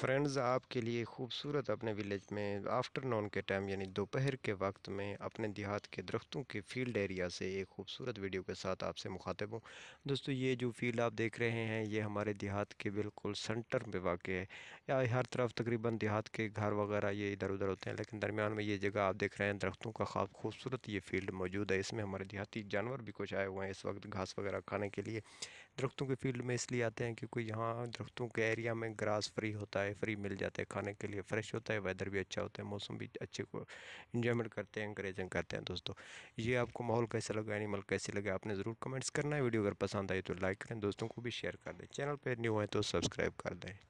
friends आपके लिए खूबसूरत अपने विलेज में आफ्टरनून के टाइम यानी दोपहर के वक्त में अपने देहात के दरख्तों के फील्ड एरिया से एक खूबसूरत वीडियो के साथ आपसे मुखातिब हूँ दोस्तों ये जो फील्ड आप देख रहे हैं ये हमारे देहात के बिल्कुल सेंटर में वाक़ है या हर तरफ तकरीबन देहात के घर वगैरह ये इधर उधर होते हैं लेकिन दरमियान में ये जगह आप देख रहे हैं दरख्तों का खास खूबसूरत ये फील्ड मौजूद है इसमें हमारे देहाती जानवर भी कुछ आए हुए हैं इस वक्त घास वगैरह खाने के लिए दरख्तों के फील्ड में इसलिए आते हैं क्योंकि यहाँ दरख्तों के एरिया में ग्रास फ्री होता है है फ्री मिल जाता है खाने के लिए फ्रेश होता है वेदर भी अच्छा होता है मौसम भी अच्छे को इन्जॉयमेंट करते हैं इंक्रेजिंग करते हैं दोस्तों ये आपको माहौल कैसा लगा एनिमल कैसे लगे आपने ज़रूर कमेंट्स करना है वीडियो अगर पसंद आई तो लाइक करें दोस्तों को भी शेयर कर दें चैनल पर न्यू है तो सब्सक्राइब कर दें